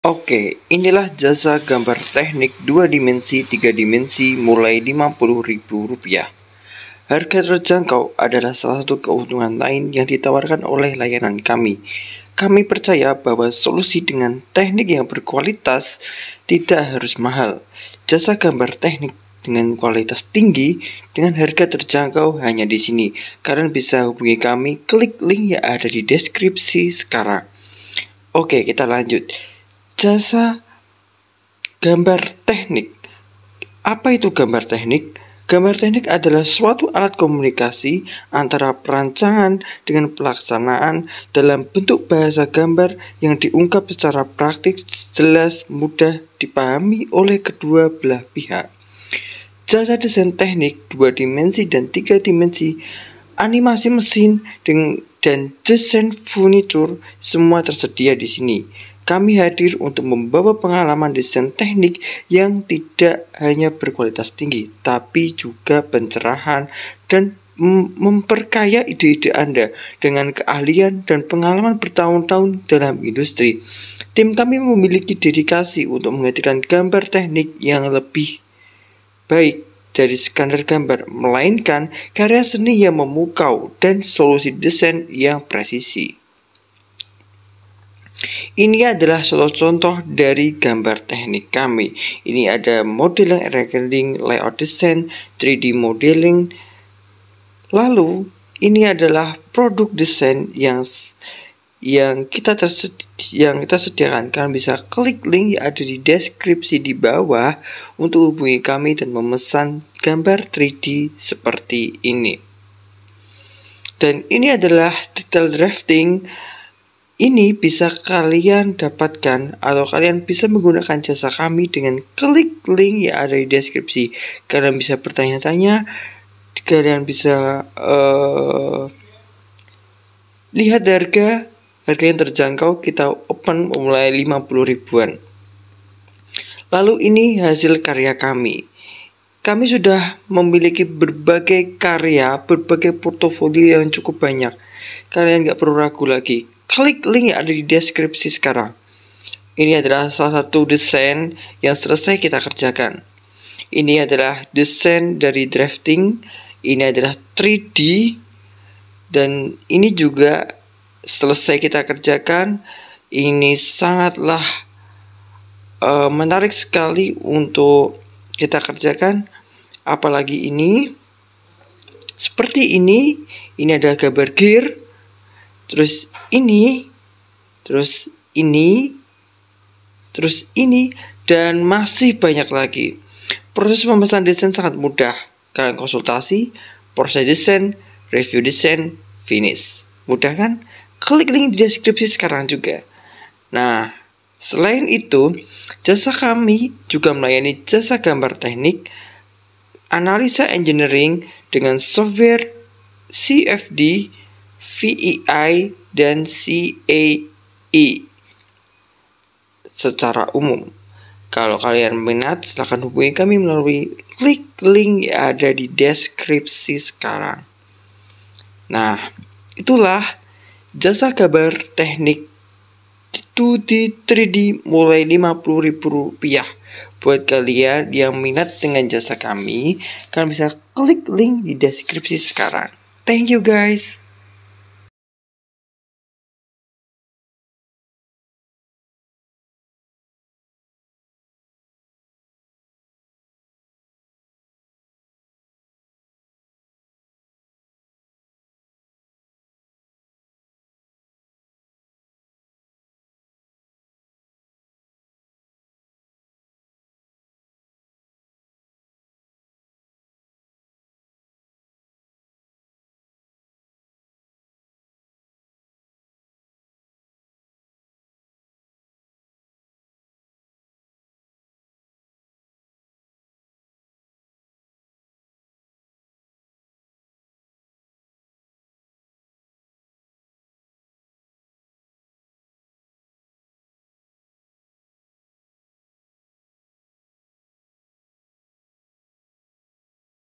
Oke, inilah jasa gambar teknik 2 dimensi 3 dimensi mulai Rp50.000. Harga terjangkau adalah salah satu keuntungan lain yang ditawarkan oleh layanan kami. Kami percaya bahwa solusi dengan teknik yang berkualitas tidak harus mahal. Jasa gambar teknik dengan kualitas tinggi dengan harga terjangkau hanya di sini. Kalian bisa hubungi kami klik link yang ada di deskripsi sekarang. Oke, kita lanjut jasa gambar teknik. Apa itu gambar teknik? Gambar teknik adalah suatu alat komunikasi antara perancangan dengan pelaksanaan dalam bentuk bahasa gambar yang diungkap secara praktik jelas mudah dipahami oleh kedua belah pihak. Jasa desain teknik dua dimensi dan tiga dimensi, animasi mesin dengan dan desain furnitur semua tersedia di sini. Kami hadir untuk membawa pengalaman desain teknik yang tidak hanya berkualitas tinggi, tapi juga pencerahan dan memperkaya ide-ide Anda dengan keahlian dan pengalaman bertahun-tahun dalam industri. Tim kami memiliki dedikasi untuk menghadirkan gambar teknik yang lebih baik dari skandar gambar, melainkan karya seni yang memukau dan solusi desain yang presisi. Ini adalah contoh-contoh dari gambar teknik kami. Ini ada modeling, rendering, layout desain 3D modeling. Lalu, ini adalah produk desain yang yang kita yang kita sediakan bisa klik link yang ada di deskripsi di bawah untuk hubungi kami dan memesan gambar 3D seperti ini. Dan ini adalah detail drafting. Ini bisa kalian dapatkan atau kalian bisa menggunakan jasa kami dengan klik link yang ada di deskripsi. Kalian bisa bertanya-tanya, kalian bisa uh, lihat harga Harga yang terjangkau kita open mulai 50 ribuan. Lalu ini hasil karya kami. Kami sudah memiliki berbagai karya, berbagai portofolio yang cukup banyak. Kalian nggak perlu ragu lagi. Klik link yang ada di deskripsi sekarang. Ini adalah salah satu desain yang selesai kita kerjakan. Ini adalah desain dari drafting. Ini adalah 3D. Dan ini juga selesai kita kerjakan ini sangatlah uh, menarik sekali untuk kita kerjakan apalagi ini seperti ini ini ada gambar gear terus ini terus ini terus ini dan masih banyak lagi proses pemesan desain sangat mudah kalian konsultasi proses desain review desain finish Mudah kan? Klik link di deskripsi sekarang juga. Nah, selain itu, jasa kami juga melayani jasa gambar teknik, analisa engineering dengan software CFD, VEI, dan CAE secara umum. Kalau kalian minat, silahkan hubungi kami melalui klik link yang ada di deskripsi sekarang. Nah, Itulah jasa kabar teknik itu di 3D mulai Rp50.000 Buat kalian yang minat dengan jasa kami, kalian bisa klik link di deskripsi sekarang. Thank you guys.